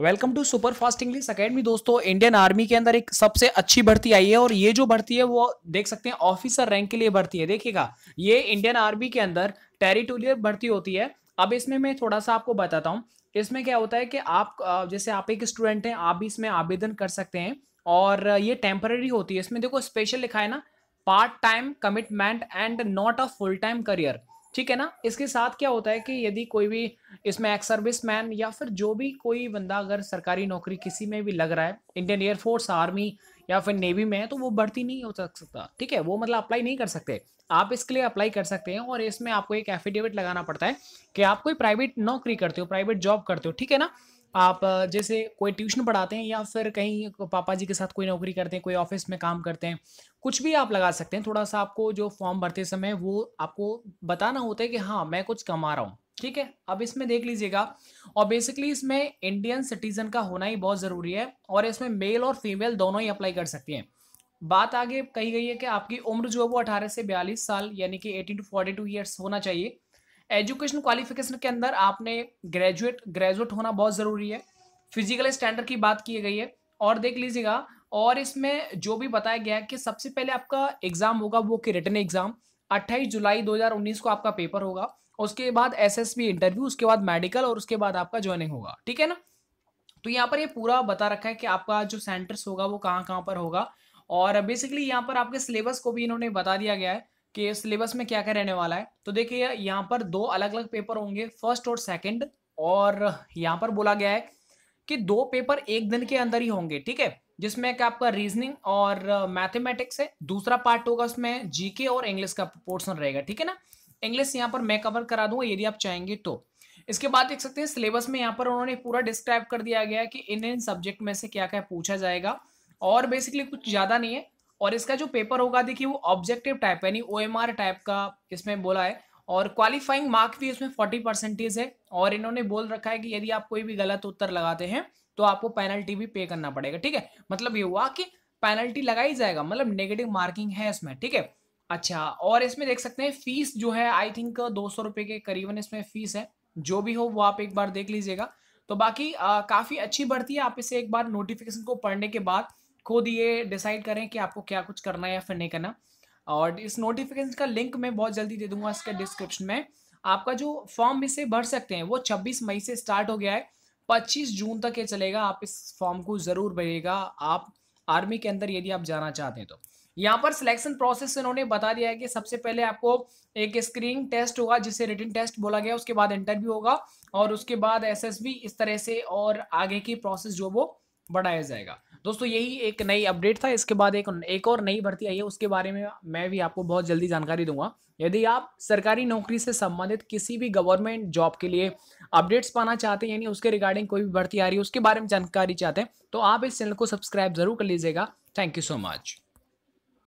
welcome to super fast English academy दोस्तों Indian army के अंदर एक सबसे अच्छी भर्ती आई है और ये जो भर्ती है वो देख सकते हैं ऑफिसर रैंक के लिए भर्ती है देखिएगा ये इंडियन आर्मी के अंदर टेरिटोरियल भर्ती होती है अब इसमें मैं थोड़ा सा आपको बताता हूँ इसमें क्या होता है कि आप जैसे आप एक स्टूडेंट हैं आप भी इसमें आवेदन कर सकते हैं और ये टेम्पररी होती है इसमें देखो स्पेशल लिखा है ना part time commitment and not a full time career ठीक है ना इसके साथ क्या होता है कि यदि कोई भी इसमें एक्स सर्विस मैन या फिर जो भी कोई बंदा अगर सरकारी नौकरी किसी में भी लग रहा है इंडियन एयरफोर्स आर्मी या फिर नेवी में है तो वो भर्ती नहीं हो सकता ठीक है वो मतलब अप्लाई नहीं कर सकते आप इसके लिए अप्लाई कर सकते हैं और इसमें आपको एक एफिडेविट लगाना पड़ता है कि आप कोई प्राइवेट नौकरी करते हो प्राइवेट जॉब करते हो ठीक है ना आप जैसे कोई ट्यूशन पढ़ाते हैं या फिर कहीं पापा जी के साथ कोई नौकरी करते हैं कोई ऑफिस में काम करते हैं कुछ भी आप लगा सकते हैं थोड़ा सा आपको जो फॉर्म भरते समय वो आपको बताना होता है कि हाँ मैं कुछ कमा रहा हूँ ठीक है अब इसमें देख लीजिएगा और बेसिकली इसमें इंडियन सिटीजन का होना ही बहुत ज़रूरी है और इसमें मेल और फीमेल दोनों ही अप्लाई कर सकती हैं बात आगे कही गई है कि आपकी उम्र जो है वो अठारह से बयालीस साल यानी कि eighteen to forty two years होना चाहिए एजुकेशन क्वालिफिकेशन के अंदर आपने ग्रेजुएट ग्रेजुएट होना बहुत ज़रूरी है फिजिकल स्टैंडर्ड की बात की गई है और देख लीजिएगा और इसमें जो भी बताया गया है कि सबसे पहले आपका एग्ज़ाम होगा वो कि रिटर्न एग्ज़ाम 28 जुलाई 2019 को आपका पेपर होगा उसके बाद एसएसबी इंटरव्यू उसके बाद मेडिकल और उसके बाद आपका ज्वाइनिंग होगा ठीक है ना तो यहाँ पर ये पूरा बता रखा है कि आपका जो सेंटर्स होगा वो कहाँ कहाँ पर होगा और बेसिकली यहाँ पर आपके सिलेबस को भी इन्होंने बता दिया गया है कि सिलेबस में क्या क्या रहने वाला है तो देखिए यहाँ पर दो अलग अलग पेपर होंगे फर्स्ट और सेकंड और यहाँ पर बोला गया है कि दो पेपर एक दिन के अंदर ही होंगे ठीक है जिसमें कि आपका रीजनिंग और मैथमेटिक्स है दूसरा पार्ट होगा उसमें जीके और इंग्लिश का पोर्सन रहेगा ठीक है ना इंग्लिश यहाँ पर मैं कवर करा दूंगा यदि आप चाहेंगे तो इसके बाद देख सकते हैं सिलेबस में यहाँ पर उन्होंने पूरा डिस्क्राइब कर दिया गया है कि इन इन सब्जेक्ट में से क्या क्या पूछा जाएगा और बेसिकली कुछ ज़्यादा नहीं है और इसका जो पेपर होगा देखिए वो ऑब्जेक्टिव टाइप यानी ओ टाइप का इसमें बोला है और क्वालिफाइंग मार्क भी इसमें फोर्टी परसेंटेज है और इन्होंने बोल रखा है कि यदि आप कोई भी गलत उत्तर लगाते हैं तो आपको पेनल्टी भी पे करना पड़ेगा ठीक है मतलब ये हुआ कि पेनल्टी लगाई जाएगा मतलब नेगेटिव मार्किंग है इसमें ठीक है अच्छा और इसमें देख सकते हैं फीस जो है आई थिंक दो सौ रुपये के करीबन इसमें फीस है जो भी हो वो आप एक बार देख लीजिएगा तो बाकी आ, काफ़ी अच्छी बढ़ती है आप इसे एक बार नोटिफिकेशन को पढ़ने के बाद खुद ये डिसाइड करें कि आपको क्या कुछ करना है या फिर नहीं करना और इस नोटिफिकेशन का लिंक मैं बहुत जल्दी दे दूंगा इसके डिस्क्रिप्शन में आपका जो फॉर्म इसे भर सकते हैं वो 26 मई से स्टार्ट हो गया है 25 जून तक ये चलेगा आप इस फॉर्म को ज़रूर भरिएगा आप आर्मी के अंदर यदि आप जाना चाहते हैं तो यहाँ पर सिलेक्शन प्रोसेस इन्होंने बता दिया है कि सबसे पहले आपको एक स्क्रीनिंग टेस्ट होगा जिसे रिटर्न टेस्ट बोला गया उसके बाद इंटरव्यू होगा और उसके बाद एसएसबी इस तरह से और आगे की प्रोसेस जो वो बढ़ाया जाएगा दोस्तों यही एक नई अपडेट था इसके बाद एक एक और नई भर्ती आई है उसके बारे में मैं भी आपको बहुत जल्दी जानकारी दूंगा यदि आप सरकारी नौकरी से संबंधित किसी भी गवर्नमेंट जॉब के लिए अपडेट्स पाना चाहते हैं यानी उसके रिगार्डिंग कोई भी भर्ती आ रही है उसके बारे में जानकारी चाहते हैं तो आप इस चैनल को सब्सक्राइब जरूर कर लीजिएगा थैंक यू सो मच